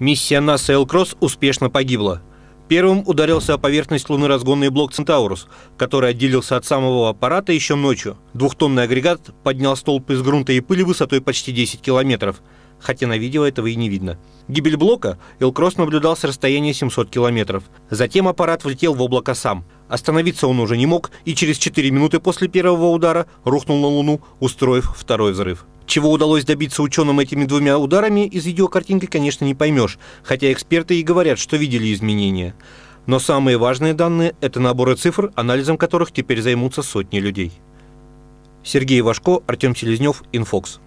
Миссия НАСА «Элкросс» успешно погибла. Первым ударился о поверхность Луны разгонный блок «Центаурус», который отделился от самого аппарата еще ночью. Двухтонный агрегат поднял столб из грунта и пыли высотой почти 10 километров, хотя на видео этого и не видно. Гибель блока «Элкросс» наблюдал с расстояния 700 километров. Затем аппарат влетел в облако сам. Остановиться он уже не мог и через 4 минуты после первого удара рухнул на Луну, устроив второй взрыв. Чего удалось добиться ученым этими двумя ударами из видеокартинки, конечно, не поймешь, хотя эксперты и говорят, что видели изменения. Но самые важные данные – это наборы цифр, анализом которых теперь займутся сотни людей. Сергей Вашко, Артем Селезнев, Инфокс.